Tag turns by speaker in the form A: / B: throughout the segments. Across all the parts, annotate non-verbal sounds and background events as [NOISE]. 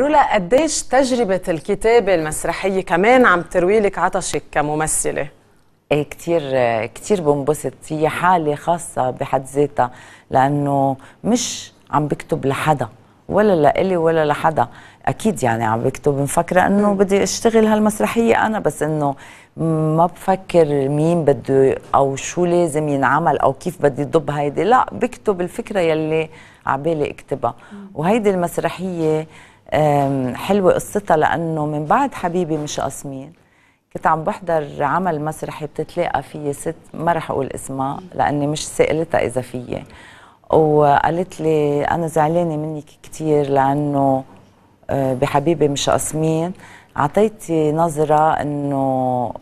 A: رولا قديش تجربة الكتابة المسرحية كمان عم تروي لك عطشك كممثلة؟ ايه كتير كتير بنبسط هي حالة خاصة
B: بحد ذاتها لأنه مش عم بكتب لحدا ولا لإلي ولا لحدا أكيد يعني عم بكتب مفكرة إنه بدي أشتغل هالمسرحية أنا بس إنه ما بفكر مين بده أو شو لازم ينعمل أو كيف بدي ضب هيدي لا بكتب الفكرة يلي عبالي أكتبها وهيدي المسرحية حلوه قصتها لانه من بعد حبيبي مش قاسمين كنت عم بحضر عمل مسرحي بتتلاقى فيه ست ما رح اقول اسمها لاني مش سألتها اذا فيه وقالت لي انا زعلانه منك كثير لانه آه، بحبيبي مش قاسمين اعطيتي نظره انه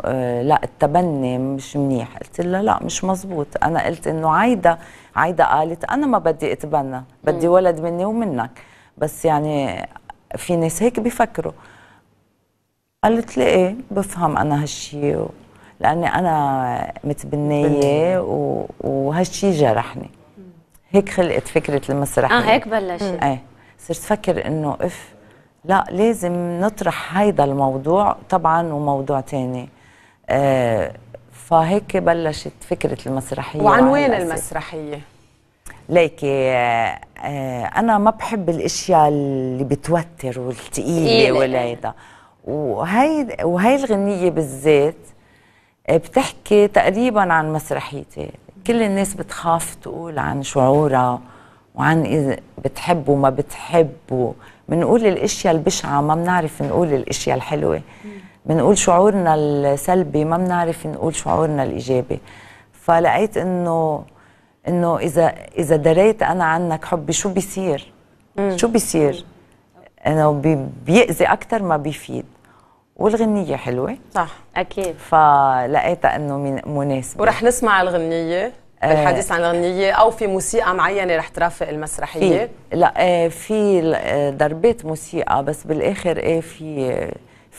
B: آه، لا التبني مش منيح قلت لها لا مش مزبوط انا قلت انه عايده عايده قالت انا ما بدي اتبنى بدي ولد مني ومنك بس يعني في ناس هيك بيفكروا قالت لي ايه بفهم انا هالشي و... لاني انا متبنيه و... وهالشي جرحني هيك خلقت فكره المسرح اه هيك
C: بلشت ايه
B: صرت فكر انه اف لا لازم نطرح هيدا الموضوع طبعا وموضوع تاني آه فهيك بلشت فكره المسرحيه وعنوان المسرحيه ليكي آه آه، انا ما بحب الاشياء اللي بتوتر والثقيله هيدا وهي وهي الغنيه بالذات آه، بتحكي تقريبا عن مسرحيتي كل الناس بتخاف تقول عن شعورها وعن اذا بتحب وما بتحب بنقول الاشياء البشعه ما بنعرف نقول الاشياء الحلوه بنقول شعورنا السلبي ما بنعرف نقول شعورنا الايجابي فلقيت انه انه اذا اذا دريت انا عنك حبي شو بيصير شو بيصير انه بيأذي اكثر ما بيفيد والغنيه حلوه
C: صح
A: اكيد
B: فلقيتها انه مناسبه ورح
A: نسمع الغنيه آه. الحديث عن الغنيه او في موسيقى معينه رح ترافق المسرحيه
B: في لا آه، في ضربات آه، موسيقى بس بالاخر ايه في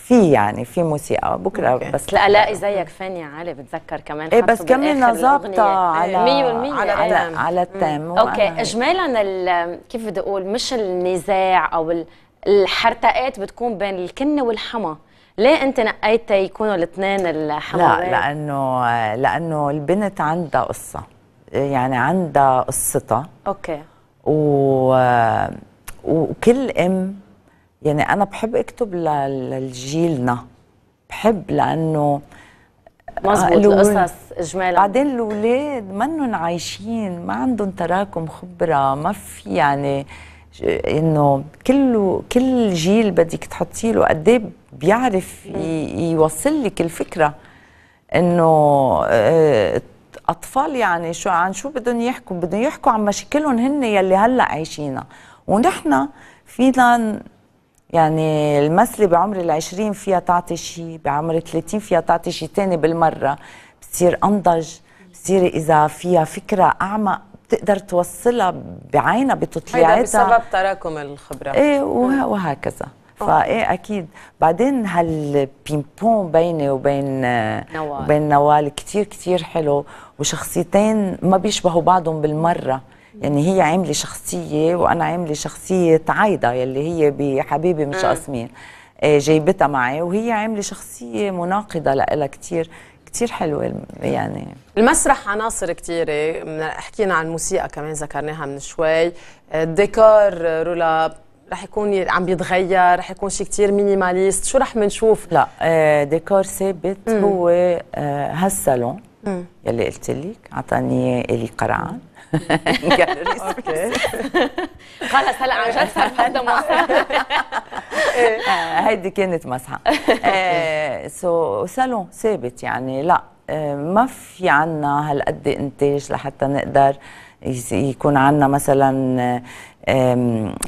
B: في يعني في موسيقى بكره okay. بس لا زيك
C: زيك فاني علي بتذكر كمان ايه بس كمان ظابطه على 100% على على, على
B: التام اوكي
C: اجمالا كيف بدي اقول مش النزاع او الحرتقات بتكون بين الكنه والحما ليه انت نقيت يكونوا الاثنين الحما لا
B: لانه لانه البنت عندها قصه يعني عندها قصتها اوكي و... وكل ام يعني انا بحب اكتب لجيلنا بحب لانه مظبوط آه، القصص اجمالا بعدين الاولاد منن عايشين ما عندهم تراكم خبره ما في يعني انه كله كل جيل بدك تحطي له قد ايه بيعرف يوصل لك الفكره انه آه، اطفال يعني شو عن شو بدهم يحكوا بدهم يحكوا عن مشاكلهم هن يلي هلا عايشينها ونحن فينا يعني المثل بعمر العشرين فيها تعطي شيء بعمر الثلاثين فيها تعطي شيء تاني بالمرة بتصير أنضج بتصير إذا فيها فكرة أعمق بتقدر توصلها بعينها بتطلعاتها هذا
A: بسبب تراكم الخبرة إيه
B: وهكذا فايه اكيد بعدين هالبيمبون بيني وبين نوال. وبين نوال كثير كثير حلو وشخصيتين ما بيشبهوا بعضهم بالمره يعني هي عامله شخصيه وانا عامله شخصيه عايده يلي هي بحبيبي مش قاسمين آه، جايبتها معي وهي عامله شخصيه مناقضه لها كثير كثير حلوه يعني
A: المسرح عناصر كثيره حكينا عن الموسيقى كمان ذكرناها من شوي آه، الديكور آه، رولا رح يكون عم بيتغير رح يكون شيء كثير مينيماليست شو رح منشوف لا ديكور ثابت
B: هو هالصالون يلي قلت لك عطاني الي قرعان
C: [LAUGHS] [LAUGHS] خلص هلا عن جد صار هذا [LAUGHS] مصحى
B: آه، هيدي كانت مصحى سو سالون ثابت يعني لا آه، ما في عنا هالقد انتاج لحتى نقدر يكون عنا مثلا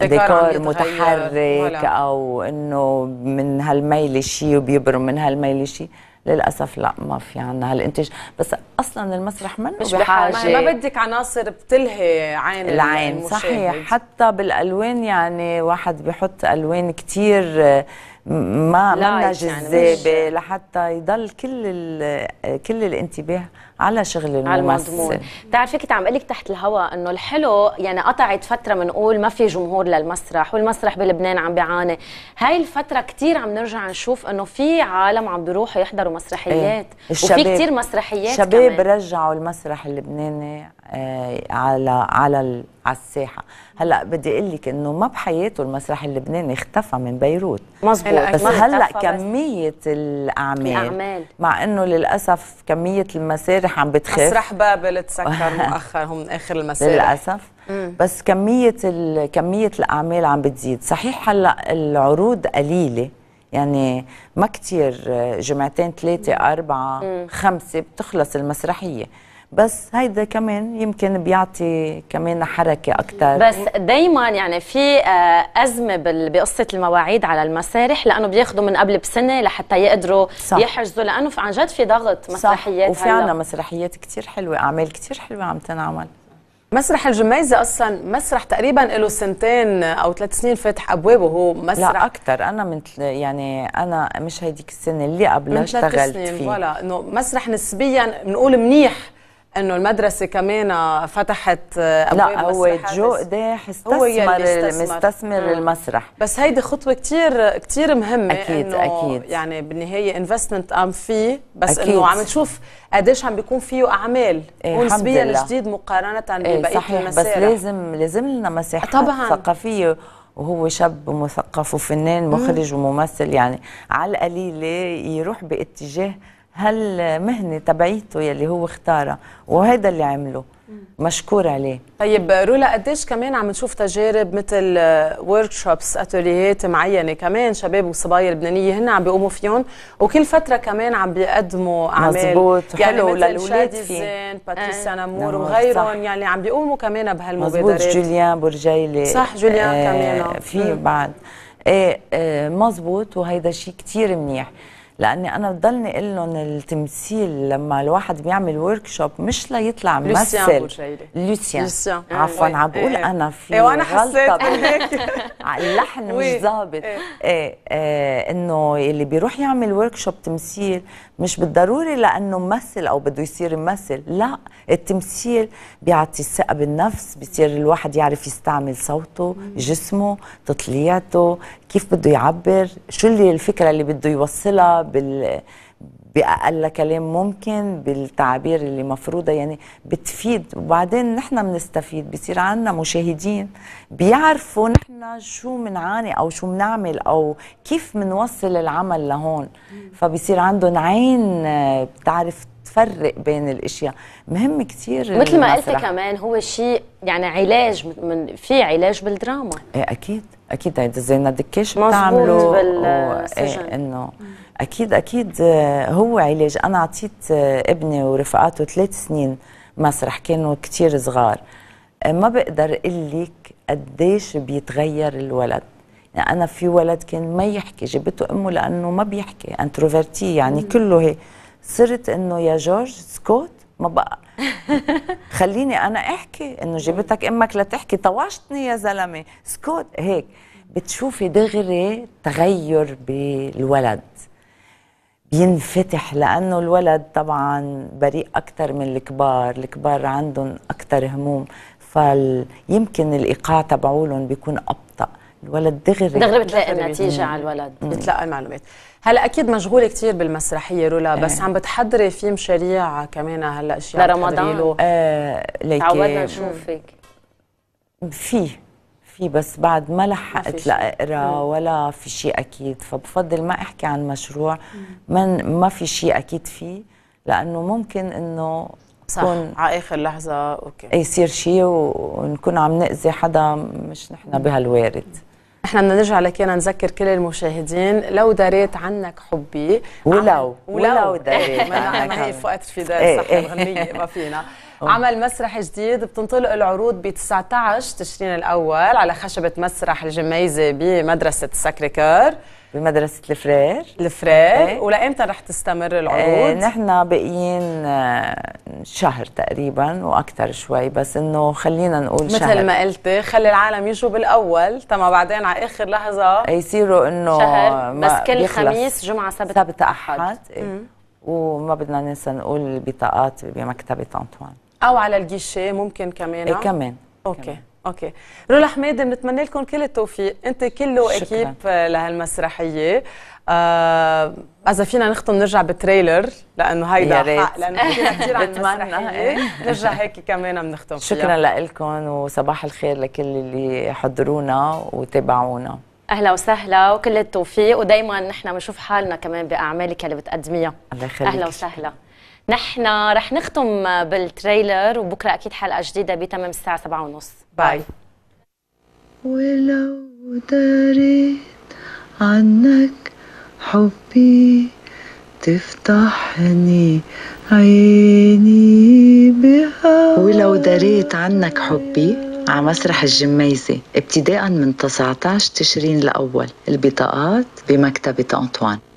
B: ديكور متحرك او انه من هالميله شيء وبيبرم من هالميله شيء للاسف لا ما في عندنا هالانتاج بس اصلا المسرح منه مش بحاجه ما بدك عناصر
A: بتلهي عين العين المشاهد. صحيح
B: حتى بالالوان يعني واحد بحط الوان كتير آه، ما منا جذابه
A: يعني لحتى يضل
B: كل آه، كل الانتباه على شغل الممثل
C: بتعرفي كنت عم اقول لك تحت الهواء انه الحلو يعني قطعت فتره بنقول ما في جمهور للمسرح والمسرح بلبنان عم بيعاني هاي الفتره كثير عم نرجع نشوف انه في عالم عم بيروحوا يحضروا مسرحيات ايه. وفي كثير مسرحيات الشباب كمان.
B: رجعوا المسرح اللبناني آه، على على على الساحه هلا بدي اقول لك انه ما بحياته المسرح اللبناني اختفى من بيروت مزبوط بس هلا كميه الاعمال, الأعمال. مع انه للاسف كميه المسارح صحيح عم بتخف مسرح
A: بابل تسكر [LAUGHS] مؤخرا من اخر المسارح للاسف
B: بس كميه كميه الاعمال عم بتزيد صحيح هلا العروض قليله يعني ما كتير آه، جمعتين ثلاثة أربعة خمسة بتخلص المسرحية بس هيدا كمان يمكن بيعطي كمان حركه اكثر بس
C: دائما يعني في آه، ازمه بقصه المواعيد على المسارح لانه بياخذوا من قبل بسنه لحتى يقدروا صح. يحجزوا لانه عن جد في ضغط مسرحيات صح. وفي عندنا مسرحيات كثير حلوه اعمال كثير حلوه عم تنعمل
A: مسرح الجميزة أصلا مسرح تقريبا له سنتين أو ثلاث سنين فاتح أبوابه هو مسرح لا أكثر أنا من يعني أنا مش هيديك السنة اللي قبلها اشتغلت فيه من ثلاث سنين فيه. ولا إنه مسرح نسبيا بنقول منيح انه المدرسه كمان فتحت ابواب لا هو جو داح استثمر المستثمر
B: المسرح
A: بس هيدي خطوه كثير كثير مهمه اكيد اكيد يعني بالنهايه انفستمنت قام فيه بس انه عم نشوف قديش عم بيكون فيه اعمال ايه ونسبيا جديد مقارنه ايه ببقيه صحيح المسارح بس لازم
B: لازم لنا مساحات طبعا ثقافيه وهو شاب مثقف وفنان مخرج مم. وممثل يعني على القليله يروح باتجاه هالمهنه تبعيته يلي هو اختارها وهذا اللي عمله مشكور عليه
A: طيب رولا قديش كمان عم نشوف تجارب مثل ورك شوبس اتوليهات معينه كمان شباب وصبايا لبنانيه هن عم بيقوموا فيهم وكل فتره كمان عم بيقدموا اعمال مزبوط يعني حلو للاولاد في باتريسيا نامور وغيرهم يعني عم بيقوموا كمان بهالمبادرات مزبوط
B: جوليان برجيلي صح جوليان آه كمان آه. في بعد ايه آه مزبوط وهيدا شيء كثير منيح لاني انا بضلني اقول لهم التمثيل لما الواحد بيعمل ورك شوب مش ليطلع ممثل لوسيان عفوا إيه، عم بقول إيه. انا إيه، في ايه وانا حسيت [LAUGHS] [LAUGHS] اللحن مش ظابط ايه, ايه انه اللي بيروح يعمل ورك شوب تمثيل مش بالضروري لانه ممثل او بده يصير ممثل لا التمثيل بيعطي الثقه بالنفس بيصير الواحد يعرف يستعمل صوته جسمه تطليعته كيف بده يعبر شو اللي الفكره اللي بده يوصلها بال باقل كلام ممكن بالتعابير اللي مفروضه يعني بتفيد وبعدين نحن بنستفيد بصير عندنا مشاهدين بيعرفوا نحن شو بنعاني او شو بنعمل او كيف بنوصل العمل لهون فبصير عندهم عين آه، بتعرف تفرق بين الاشياء مهم كثير مثل ما قلت كمان
C: هو شيء يعني علاج من في علاج بالدراما
B: ايه اكيد اكيد هيدا زي الدكاش بتعمله بالسجن إيه، انه اكيد اكيد آه، هو علاج انا اعطيت آه، ابني ورفقاته ثلاث سنين مسرح كانوا كثير صغار آه، ما بقدر اقول لك قديش بيتغير الولد يعني انا في ولد كان ما يحكي جبته امه لانه ما بيحكي انتروفيرتي يعني مم. كله هيك صرت انه يا جورج اسكت ما بقى [LAUGHS] خليني انا احكي انه جبتك امك لتحكي طوشتني يا زلمه اسكت هيك بتشوفي دغري تغير بالولد بينفتح لانه الولد طبعا بريء اكثر من الكبار الكبار عندهم اكثر هموم فيمكن الايقاع تبعولهم بيكون الولد دغري دغري
A: بتلاقي النتيجه على الولد بتلاقي المعلومات هلا اكيد مشغوله كثير بالمسرحيه رولا بس ايه. عم بتحضري في مشاريع كمان هلا اشياء لرمضان له. آه ليك تعودنا نشوفك في في بس بعد ما لحقت لا اقرا
B: ولا في شيء اكيد فبفضل ما احكي عن مشروع من ما في شيء اكيد فيه لانه ممكن انه
A: صح على اخر لحظه اوكي يصير
B: شيء ونكون عم ناذي حدا مش نحن بهالوارد
A: نحن بدنا نرجع لكينا نذكر كل المشاهدين لو دريت عنك حبي ولو ولو, ولو دريت [LAUGHS] ما هي فؤاد رفيدات صح الغنيه ما فينا [LAUGHS] أوه. عمل مسرح جديد بتنطلق العروض ب 19 تشرين الاول على خشبه مسرح الجميزه بمدرسه ساكريكار بمدرسة الفرير الفرير ايه. ولأمتى رح تستمر العروض؟ ايه
B: نحن باقيين آه، شهر تقريبا وأكثر شوي بس إنه خلينا نقول مثل شهر مثل ما
A: قلتي خلي العالم يجوا بالأول تما بعدين على آخر لحظة
B: يصيروا إنه شهر بس كل خميس
A: جمعة سبت سبت أحد, أحد. ايه.
B: وما بدنا ننسى نقول البطاقات بمكتبة أنطوان
A: او على الجيشه ممكن كمان ايه آه؟ كمان اوكي كمان. اوكي رولا حميد بنتمنى لكم كل التوفيق انت كله اكيب آه، لهالمسرحيه آه اذا فينا نختم نرجع بتريلر لانه هيدا حق لانه كثير عم [LAUGHS] المسرحيه نرجع هيك كمان بنختم [LAUGHS] شكرا
B: لكم وصباح الخير لكل اللي حضرونا وتابعونا
A: اهلا
C: وسهلا وكل التوفيق ودائما نحن بنشوف حالنا كمان باعمالك اللي بتقدميها الله يخليك اهلا وسهلا نحن رح نختم بالتريلر وبكره اكيد حلقه جديده بتمام الساعه 7:30 باي
B: ولو دريت عنك حبي تفتحني عيني بها ولو دريت عنك حبي على مسرح الجميزة ابتداء من 19 تشرين الأول البطاقات بمكتبة أنطوان